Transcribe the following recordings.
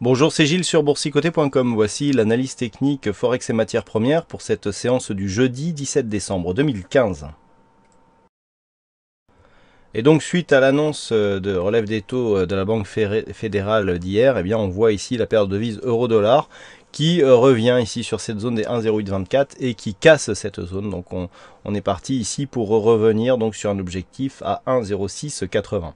Bonjour, c'est Gilles sur boursicoté.com. Voici l'analyse technique Forex et matières premières pour cette séance du jeudi 17 décembre 2015. Et donc suite à l'annonce euh, de relève des taux euh, de la Banque fédérale d'hier, eh bien on voit ici la perte de devises euro-dollar qui euh, revient ici sur cette zone des 1,0824 et qui casse cette zone. Donc on, est parti ici pour revenir donc sur un objectif à 1,0680.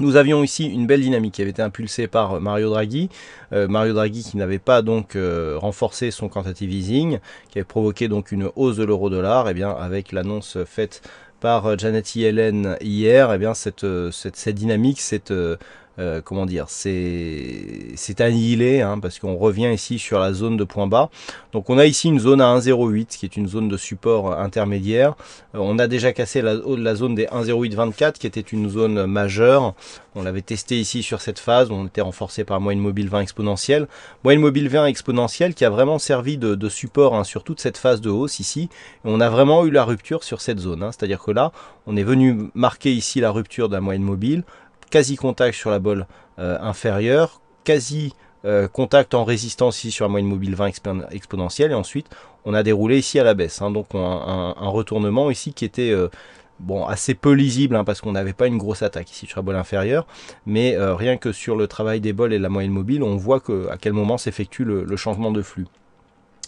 Nous avions ici une belle dynamique qui avait été impulsée par euh, Mario Draghi. Euh, Mario Draghi qui n'avait pas donc euh, renforcé son quantitative easing, qui avait provoqué donc une hausse de l'euro-dollar. Et eh bien avec l'annonce faite par Janet Yellen hier, et eh bien cette, cette, cette dynamique, cette euh, comment dire, c'est annihilé, hein, parce qu'on revient ici sur la zone de point bas. Donc on a ici une zone à 1,08, qui est une zone de support euh, intermédiaire. Euh, on a déjà cassé la, la zone des 1,0824, qui était une zone majeure. On l'avait testé ici sur cette phase, on était renforcé par moyenne mobile 20 exponentielle. Moyenne mobile 20 exponentielle qui a vraiment servi de, support hein, sur toute cette phase de hausse ici. Et on a vraiment eu la rupture sur cette zone, hein. c'est-à-dire que là, on est venu marquer ici la rupture de la moyenne mobile, quasi contact sur la bol euh, inférieure, quasi euh, contact en résistance ici sur la moyenne mobile 20 exponentielle et ensuite on a déroulé ici à la baisse hein. donc un, un, retournement ici qui était euh, bon assez peu lisible hein, parce qu'on n'avait pas une grosse attaque ici sur la bol inférieure mais rien que sur le travail des bols et la moyenne mobile on voit que à quel moment s'effectue le changement de flux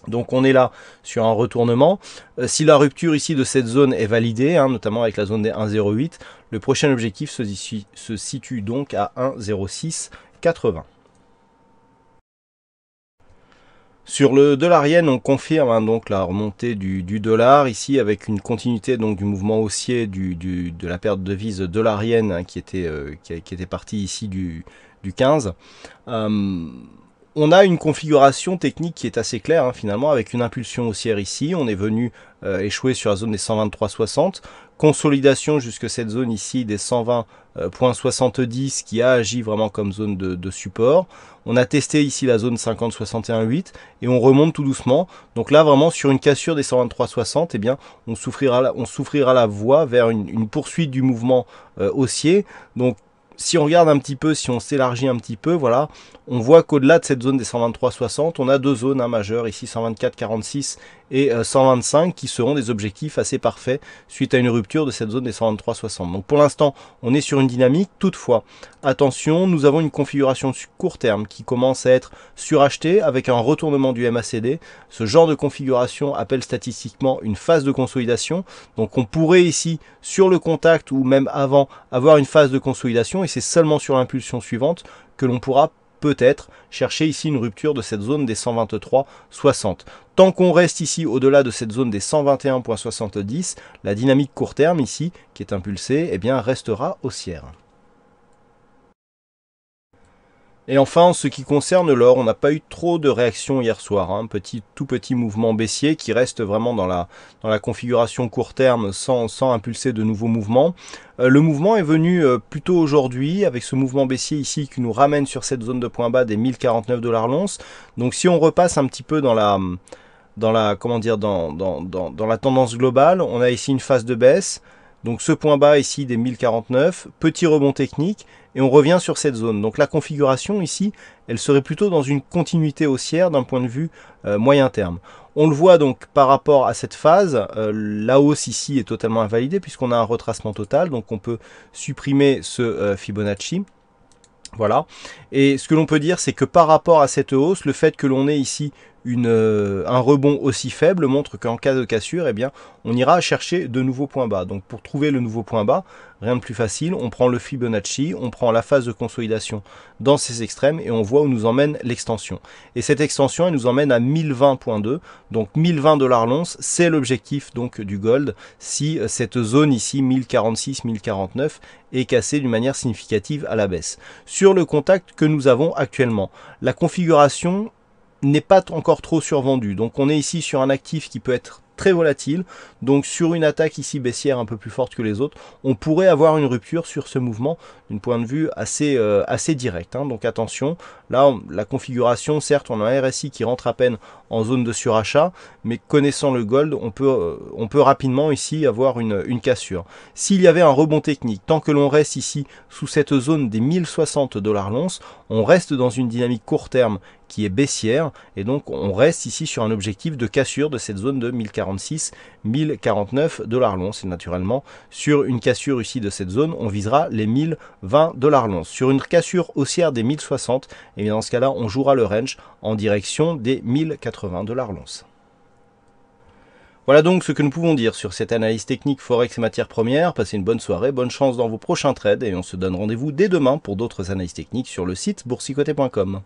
donc on est là sur un retournement. Euh, si la rupture ici de cette zone est validée, hein, notamment avec la zone des 1,08, le prochain objectif se, situe donc à 1,0680. Sur le dollar on confirme hein, donc la remontée du, dollar ici avec une continuité donc du mouvement haussier de la perte de devise de yen hein, qui était euh, qui, était partie ici du 15 on a une configuration technique qui est assez claire hein, finalement avec une impulsion haussière ici, on est venu euh, échouer sur la zone des 123,60, consolidation jusque cette zone ici des 120,70 euh, qui a agi vraiment comme zone de, support. On a testé ici la zone 50,61,8 et on remonte tout doucement. Donc là vraiment sur une cassure des 123,60, eh bien on souffrira, on souffrira la voie vers une, poursuite du mouvement euh, haussier. Donc si on regarde un petit peu, si on s'élargit un petit peu, voilà, on voit qu'au-delà de cette zone des 123,60, on a deux zones majeures, ici 46 et 125, euh, qui seront des objectifs assez parfaits suite à une rupture de cette zone des 123,60. Donc pour l'instant, on est sur une dynamique. Toutefois, attention, nous avons une configuration court terme qui commence à être surachetée avec un retournement du MACD. Ce genre de configuration appelle statistiquement une phase de consolidation. Donc on pourrait ici, sur le contact ou même avant, avoir une phase de consolidation et c'est seulement sur l'impulsion suivante que l'on pourra peut-être chercher ici une rupture de cette zone des 123,60. Tant qu'on reste ici au-delà de cette zone des 121,70, la dynamique court terme ici, qui est impulsée, eh bien, restera haussière. Et enfin, en ce qui concerne l'or, on n'a pas eu trop de réactions hier soir. Un hein. petit, tout petit mouvement baissier qui reste vraiment dans la, dans la configuration court terme sans, sans impulser de nouveaux mouvements. Euh, le mouvement est venu euh, plutôt aujourd'hui avec ce mouvement baissier ici qui nous ramène sur cette zone de point bas des 1049 dollars l'once. Donc si on repasse un petit peu dans la comment dire dans la tendance globale, on a ici une phase de baisse, donc ce point bas ici des 1049, petit rebond technique, et on revient sur cette zone. Donc la configuration ici, elle serait plutôt dans une continuité haussière d'un point de vue euh, moyen terme. On le voit donc par rapport à cette phase, euh, la hausse ici est totalement invalidée puisqu'on a un retracement total, donc on peut supprimer ce euh, Fibonacci. Voilà. Et ce que l'on peut dire, c'est que par rapport à cette hausse, le fait que l'on ait ici euh, un rebond aussi faible montre qu'en cas de cassure, et eh bien, on ira chercher de nouveaux points bas. Donc pour trouver le nouveau point bas, rien de plus facile, on prend le Fibonacci, on prend la phase de consolidation dans ses extrêmes et on voit où nous emmène l'extension. Et cette extension, elle nous emmène à 1020.2, donc 1020 dollars l'once, c'est l'objectif donc du gold si euh, cette zone ici 1046-1049 est cassée d'une manière significative à la baisse. Sur le contact que nous avons actuellement, la configuration n'est pas encore trop survendu. Donc on est ici sur un actif qui peut être très volatile. Donc sur une attaque ici baissière un peu plus forte que les autres, on pourrait avoir une rupture sur ce mouvement d'un point de vue assez, euh, assez direct. Hein. Donc attention, là la configuration, certes on a un RSI qui rentre à peine en zone de surachat, mais connaissant le gold, on peut, euh, on peut rapidement ici avoir une, une cassure. S'il y avait un rebond technique, tant que l'on reste ici sous cette zone des 1060 dollars l'once, on reste dans une dynamique court terme qui est baissière et donc on reste ici sur un objectif de cassure de cette zone de 1046-1049 dollars l'once et naturellement sur une cassure ici de cette zone on visera les 1020 dollars l'once. Sur une cassure haussière des 1060 et eh bien dans ce cas là on jouera le range en direction des 1080 dollars l'once. Voilà donc ce que nous pouvons dire sur cette analyse technique Forex et matières premières. Passez une bonne soirée, bonne chance dans vos prochains trades et on se donne rendez-vous dès demain pour d'autres analyses techniques sur le site boursicoté.com.